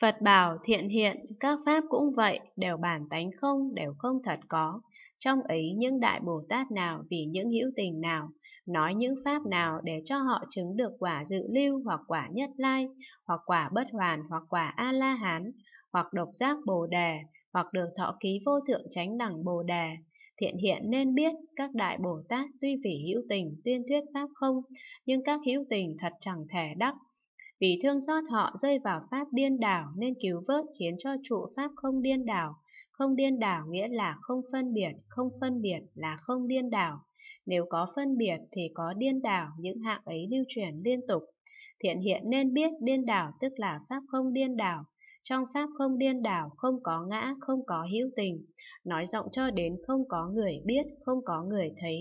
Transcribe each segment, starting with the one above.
Phật bảo thiện hiện, các pháp cũng vậy, đều bản tánh không, đều không thật có. Trong ấy những đại Bồ Tát nào vì những hữu tình nào, nói những pháp nào để cho họ chứng được quả dự lưu hoặc quả nhất lai, hoặc quả bất hoàn hoặc quả A-la-hán, hoặc độc giác Bồ Đề, hoặc được thọ ký vô thượng chánh đẳng Bồ Đề. Thiện hiện nên biết, các đại Bồ Tát tuy vì hữu tình tuyên thuyết pháp không, nhưng các hữu tình thật chẳng thể đắc vì thương xót họ rơi vào pháp điên đảo nên cứu vớt khiến cho trụ pháp không điên đảo. Không điên đảo nghĩa là không phân biệt, không phân biệt là không điên đảo. Nếu có phân biệt thì có điên đảo, những hạng ấy lưu chuyển liên tục. Thiện hiện nên biết điên đảo tức là pháp không điên đảo, trong Pháp không điên đảo, không có ngã, không có hữu tình. Nói rộng cho đến không có người biết, không có người thấy.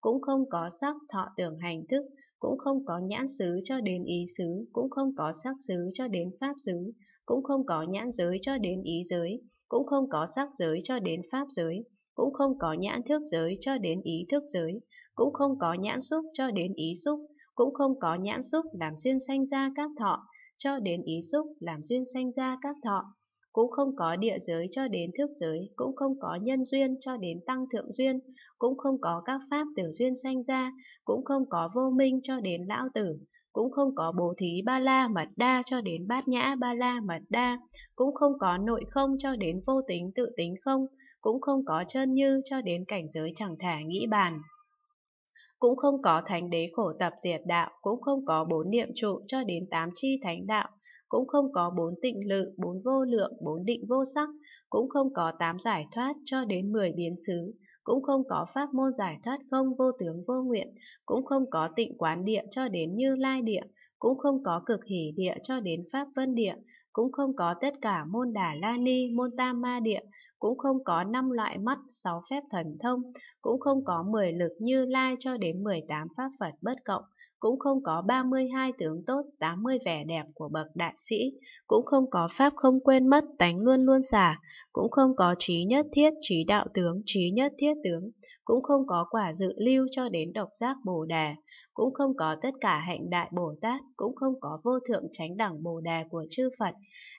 Cũng không có sắc, thọ tưởng hành thức. Cũng không có nhãn xứ cho đến ý xứ. Cũng không có sắc xứ cho đến pháp xứ. Cũng không có nhãn giới cho đến ý giới. Cũng không có sắc giới cho đến pháp giới cũng không có nhãn thức giới cho đến ý thức giới, cũng không có nhãn xúc cho đến ý xúc, cũng không có nhãn xúc làm duyên sanh ra các thọ, cho đến ý xúc làm duyên sanh ra các thọ, cũng không có địa giới cho đến thước giới, cũng không có nhân duyên cho đến tăng thượng duyên, cũng không có các pháp từ duyên sanh ra, cũng không có vô minh cho đến lão tử, cũng không có bồ thí ba la mật đa cho đến bát nhã ba la mật đa, cũng không có nội không cho đến vô tính tự tính không, cũng không có chân như cho đến cảnh giới chẳng thể nghĩ bàn cũng không có thánh đế khổ tập diệt đạo, cũng không có bốn niệm trụ cho đến tám chi thánh đạo, cũng không có bốn tịnh lự, bốn vô lượng, bốn định vô sắc, cũng không có tám giải thoát cho đến mười biến xứ, cũng không có pháp môn giải thoát không vô tướng vô nguyện, cũng không có tịnh quán địa cho đến như lai địa, cũng không có cực hỷ địa cho đến pháp vân địa, cũng không có tất cả môn đà la ni, môn tam ma địa, cũng không có năm loại mắt, sáu phép thần thông, cũng không có 10 lực như lai cho đến 18 pháp Phật bất cộng, cũng không có 32 tướng tốt, 80 vẻ đẹp của bậc đại sĩ, cũng không có pháp không quên mất, tánh luôn luôn xả, cũng không có trí nhất thiết, trí đạo tướng, trí nhất thiết tướng, cũng không có quả dự lưu cho đến độc giác Bồ đề, cũng không có tất cả hạnh đại Bồ Tát, cũng không có vô thượng chánh đẳng Bồ đề của chư Phật,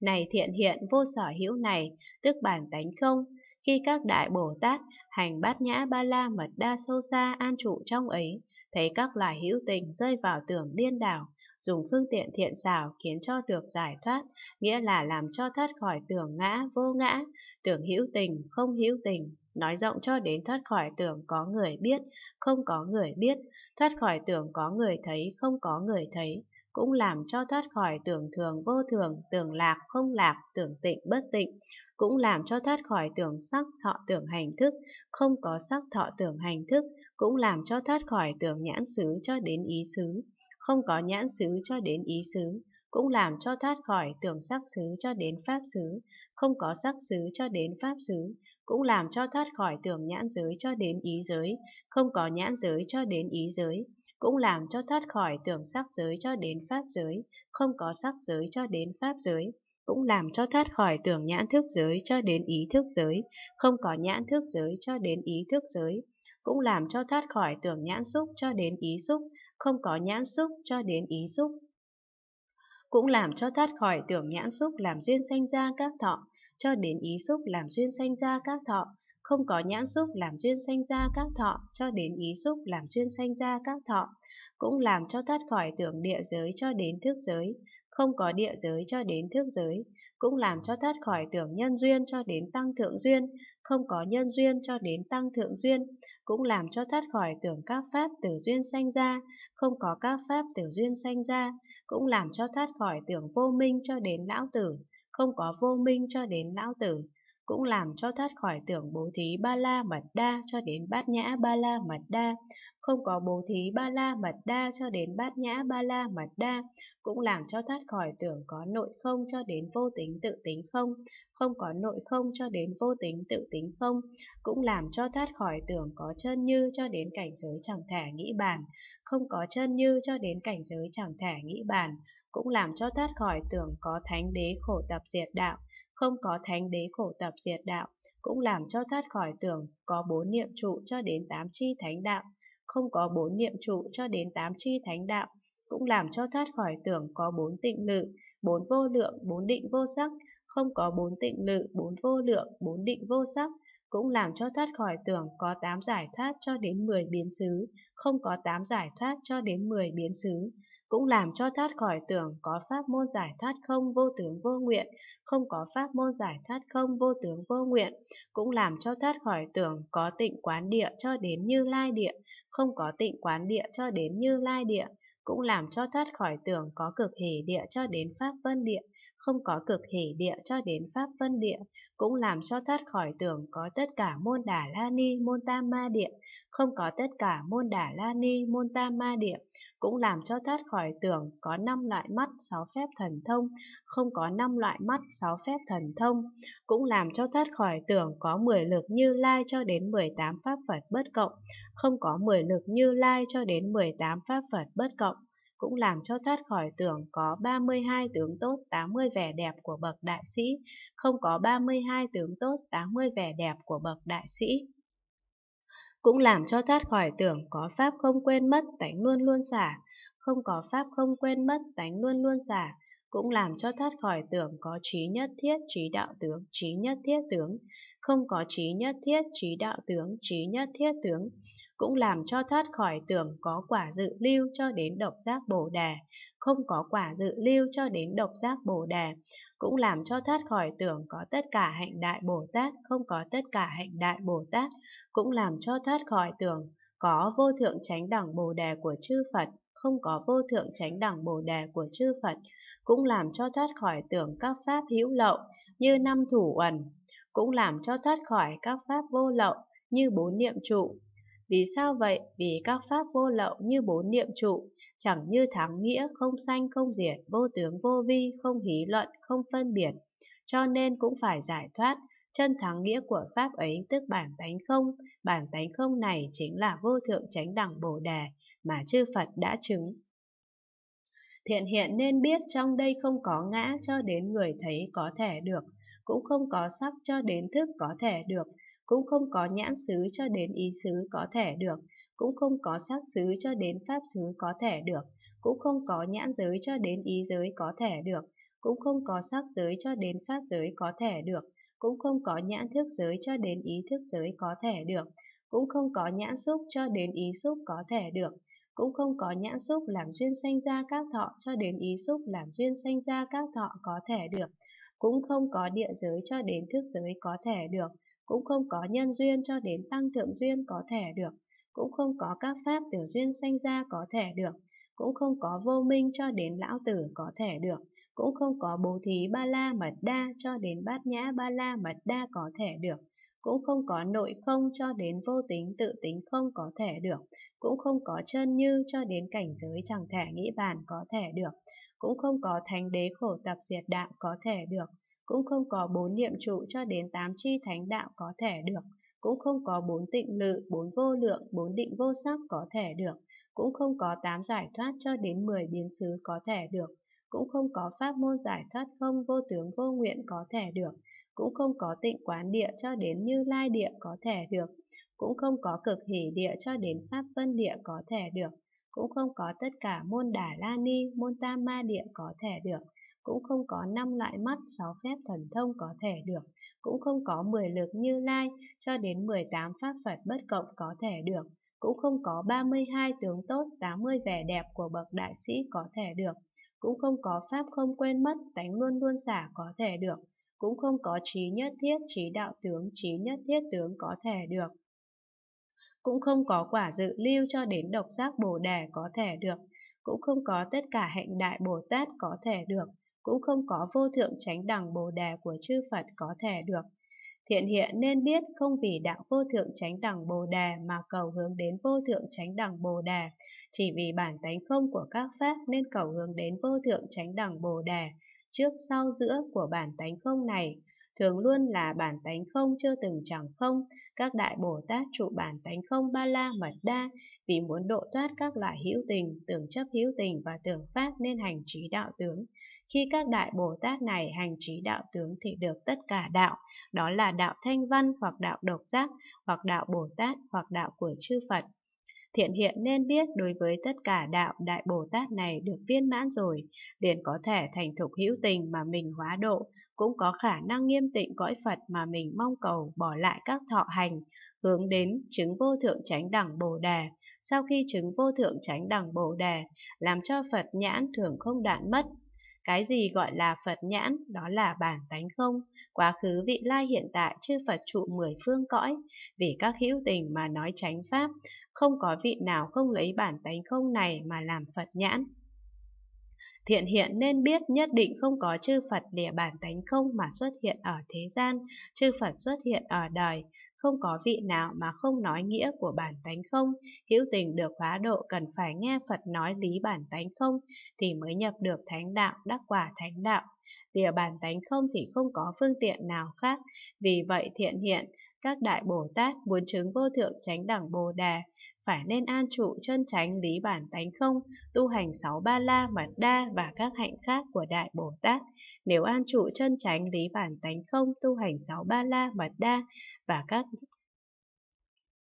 này thiện hiện vô sở hữu này, tức bản tánh không, khi các đại Bồ Tát hành bát nhã ba la mật đa sâu xa an trụ trong ấy, thấy các loài hữu tình rơi vào tưởng điên đảo, dùng phương tiện thiện xảo khiến cho được giải thoát, nghĩa là làm cho thoát khỏi tưởng ngã vô ngã, tưởng hữu tình không hữu tình, nói rộng cho đến thoát khỏi tưởng có người biết, không có người biết, thoát khỏi tưởng có người thấy, không có người thấy, cũng làm cho thoát khỏi tưởng thường vô thường, tưởng lạc không lạc, tưởng tịnh bất tịnh, cũng làm cho thoát khỏi tưởng sắc thọ tưởng hành thức, không có sắc thọ tưởng hành thức, cũng làm cho thoát khỏi tưởng nhãn xứ cho đến ý xứ, không có nhãn xứ cho đến ý xứ, cũng làm cho thoát khỏi tưởng sắc xứ cho đến pháp xứ, không có sắc xứ cho đến pháp xứ, cũng làm cho thoát khỏi tưởng nhãn giới cho đến ý giới, không có nhãn giới cho đến ý giới, cũng làm cho thoát khỏi tưởng sắc giới cho đến pháp giới, không có sắc giới cho đến pháp giới, cũng làm cho thoát khỏi tưởng nhãn thức giới cho đến ý thức giới, không có nhãn thức giới cho đến ý thức giới, cũng làm cho thoát khỏi tưởng nhãn xúc cho đến ý xúc, không có nhãn xúc cho đến ý xúc, cũng làm cho thoát khỏi tưởng nhãn xúc làm duyên sanh ra các thọ, cho đến ý xúc làm duyên sanh ra các thọ, không có nhãn xúc làm duyên sanh ra các thọ, cho đến ý xúc làm duyên sanh ra các thọ, cũng làm cho thoát khỏi tưởng địa giới cho đến thức giới, không có địa giới cho đến thước giới, cũng làm cho thoát khỏi tưởng nhân duyên cho đến tăng thượng duyên, không có nhân duyên cho đến tăng thượng duyên, cũng làm cho thoát khỏi tưởng các pháp từ duyên sanh ra, không có các pháp từ duyên sanh ra, cũng làm cho thoát khỏi tưởng vô minh cho đến lão tử, không có vô minh cho đến lão tử, cũng làm cho thoát khỏi tưởng bố thí ba la mật đa cho đến bát nhã ba la mật đa, không có bố thí ba la mật đa cho đến bát nhã ba la mật đa, cũng làm cho thoát khỏi tưởng có nội không cho đến vô tính tự tính không, không có nội không cho đến vô tính tự tính không, cũng làm cho thoát khỏi tưởng có chân như cho đến cảnh giới chẳng thể nghĩ bàn, không có chân như cho đến cảnh giới chẳng thể nghĩ bàn, cũng làm cho thoát khỏi tưởng có thánh đế khổ tập diệt đạo, không có thánh đế khổ tập diệt đạo, cũng làm cho thoát khỏi tưởng có bốn niệm trụ cho đến tám chi thánh đạo, không có bốn niệm trụ cho đến tám chi thánh đạo, cũng làm cho thoát khỏi tưởng có bốn tịnh lự, bốn vô lượng, bốn định vô sắc, không có bốn tịnh lự, bốn vô lượng, bốn định vô sắc, cũng làm cho thoát khỏi tưởng có 8 giải thoát cho đến 10 biến xứ, không có 8 giải thoát cho đến 10 biến xứ, cũng làm cho thoát khỏi tưởng có pháp môn giải thoát không vô tướng vô nguyện, không có pháp môn giải thoát không vô tướng vô nguyện, cũng làm cho thoát khỏi tưởng có tịnh quán địa cho đến như lai địa, không có tịnh quán địa cho đến như lai địa, cũng làm cho thoát khỏi tưởng có cực hỷ địa cho đến pháp vân địa, không có cực hỷ địa cho đến pháp vân địa, cũng làm cho thoát khỏi tưởng có tất cả môn đà la ni môn tam ma địa, không có tất cả môn đà la ni môn tam ma địa, cũng làm cho thoát khỏi tưởng có năm loại mắt sáu phép thần thông, không có năm loại mắt sáu phép thần thông, cũng làm cho thoát khỏi tưởng có 10 lực như lai cho đến 18 pháp Phật bất cộng, không có 10 lực như lai cho đến 18 pháp Phật bất cộng, cũng làm cho thoát khỏi tưởng có 32 tướng tốt 80 vẻ đẹp của bậc đại sĩ, không có 32 tướng tốt 80 vẻ đẹp của bậc đại sĩ cũng làm cho thoát khỏi tưởng có pháp không quên mất tánh luôn luôn xả, không có pháp không quên mất tánh luôn luôn xả, cũng làm cho thoát khỏi tưởng có trí nhất thiết trí đạo tướng trí nhất thiết tướng không có trí nhất thiết trí đạo tướng trí nhất thiết tướng cũng làm cho thoát khỏi tưởng có quả dự lưu cho đến độc giác bồ đề không có quả dự lưu cho đến độc giác bồ đề cũng làm cho thoát khỏi tưởng có tất cả hạnh đại bồ tát không có tất cả hạnh đại bồ tát cũng làm cho thoát khỏi tưởng có vô thượng chánh đẳng bồ đề của chư Phật, không có vô thượng chánh đẳng bồ đề của chư Phật, cũng làm cho thoát khỏi tưởng các pháp hữu lậu như năm thủ uẩn, cũng làm cho thoát khỏi các pháp vô lậu như bốn niệm trụ. Vì sao vậy? Vì các pháp vô lậu như bốn niệm trụ, chẳng như thắng nghĩa, không sanh, không diệt, vô tướng, vô vi, không hí luận, không phân biệt, cho nên cũng phải giải thoát, chân thắng nghĩa của Pháp ấy tức bản tánh không, bản tánh không này chính là vô thượng chánh đẳng Bồ Đề mà chư Phật đã chứng. Thiện hiện nên biết trong đây không có ngã cho đến người thấy có thể được, cũng không có sắc cho đến thức có thể được, cũng không có nhãn xứ cho đến ý xứ có thể được, cũng không có sắc xứ cho đến pháp xứ có thể được, cũng không có nhãn giới cho đến ý giới có thể được, cũng không có sắc giới cho đến pháp giới có thể được, cũng không có nhãn thức giới cho đến ý thức giới có thể được, cũng không có nhãn xúc cho đến ý xúc có thể được, cũng không có nhãn xúc làm duyên sanh ra các thọ cho đến ý xúc làm duyên sanh ra các thọ có thể được, cũng không có địa giới cho đến thức giới có thể được, cũng không có nhân duyên cho đến tăng thượng duyên có thể được, cũng không có các pháp từ duyên sanh ra có thể được, cũng không có vô minh cho đến lão tử có thể được, cũng không có bố thí ba la mật đa cho đến bát nhã ba la mật đa có thể được, cũng không có nội không cho đến vô tính tự tính không có thể được, cũng không có chân như cho đến cảnh giới chẳng thể nghĩ bàn có thể được, cũng không có thánh đế khổ tập diệt đạo có thể được, cũng không có bốn niệm trụ cho đến tám chi thánh đạo có thể được, cũng không có bốn tịnh lự, bốn vô lượng, bốn định vô sắc có thể được, cũng không có tám giải thoát cho đến 10 biến xứ có thể được, cũng không có pháp môn giải thoát không vô tướng vô nguyện có thể được, cũng không có tịnh quán địa cho đến như lai địa có thể được, cũng không có cực hỷ địa cho đến pháp vân địa có thể được, cũng không có tất cả môn Đà la ni, môn tam ma địa có thể được, cũng không có năm loại mắt, sáu phép thần thông có thể được, cũng không có 10 lực như lai, cho đến 18 pháp Phật bất cộng có thể được, cũng không có 32 tướng tốt, 80 vẻ đẹp của bậc đại sĩ có thể được, cũng không có pháp không quên mất, tánh luôn luôn xả có thể được, cũng không có trí nhất thiết, trí đạo tướng, trí nhất thiết tướng có thể được cũng không có quả dự lưu cho đến độc giác Bồ Đề có thể được, cũng không có tất cả hạnh đại Bồ Tát có thể được, cũng không có vô thượng chánh đẳng Bồ Đề của chư Phật có thể được. Thiện hiện nên biết không vì đạo vô thượng chánh đẳng Bồ Đề mà cầu hướng đến vô thượng chánh đẳng Bồ Đề, chỉ vì bản tánh không của các pháp nên cầu hướng đến vô thượng chánh đẳng Bồ Đề, trước sau giữa của bản tánh không này, thường luôn là bản tánh không chưa từng chẳng không. Các đại Bồ Tát trụ bản tánh không ba la mật đa vì muốn độ thoát các loại hữu tình, tưởng chấp hữu tình và tưởng pháp nên hành trí đạo tướng. Khi các đại Bồ Tát này hành trí đạo tướng thì được tất cả đạo, đó là đạo thanh văn hoặc đạo độc giác hoặc đạo Bồ Tát hoặc đạo của chư Phật. Thiện hiện nên biết đối với tất cả đạo Đại Bồ Tát này được viên mãn rồi, liền có thể thành thục hữu tình mà mình hóa độ, cũng có khả năng nghiêm tịnh cõi Phật mà mình mong cầu bỏ lại các thọ hành, hướng đến chứng vô thượng chánh đẳng Bồ Đề. Sau khi chứng vô thượng chánh đẳng Bồ Đề, làm cho Phật nhãn thường không đạn mất, cái gì gọi là Phật nhãn, đó là bản tánh không, quá khứ vị lai hiện tại chư Phật trụ mười phương cõi, vì các hữu tình mà nói tránh pháp, không có vị nào không lấy bản tánh không này mà làm Phật nhãn. Thiện hiện nên biết nhất định không có chư Phật lìa bản tánh không mà xuất hiện ở thế gian, chư Phật xuất hiện ở đời, không có vị nào mà không nói nghĩa của bản tánh không, hữu tình được hóa độ cần phải nghe Phật nói lý bản tánh không thì mới nhập được thánh đạo, đắc quả thánh đạo. Lìa bản tánh không thì không có phương tiện nào khác, vì vậy thiện hiện, các đại Bồ Tát muốn chứng vô thượng chánh đẳng Bồ Đà, phải nên an trụ chân tránh lý bản tánh không, tu hành sáu ba la mật đa và các hạnh khác của Đại Bồ Tát. Nếu an trụ chân tránh lý bản tánh không, tu hành sáu ba la mật đa và các